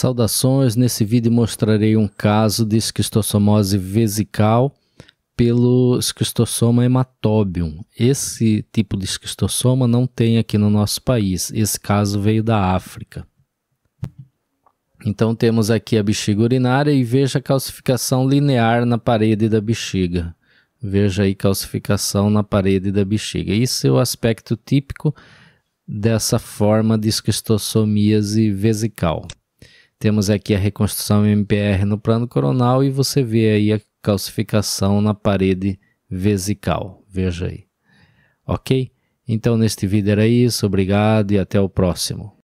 Saudações, nesse vídeo mostrarei um caso de esquistossomose vesical pelo esquistossoma hematobium. Esse tipo de esquistossoma não tem aqui no nosso país, esse caso veio da África. Então temos aqui a bexiga urinária e veja a calcificação linear na parede da bexiga. Veja aí calcificação na parede da bexiga. Isso é o aspecto típico dessa forma de esquistossomíase vesical. Temos aqui a reconstrução MPR no plano coronal e você vê aí a calcificação na parede vesical. Veja aí. Ok? Então, neste vídeo era isso. Obrigado e até o próximo.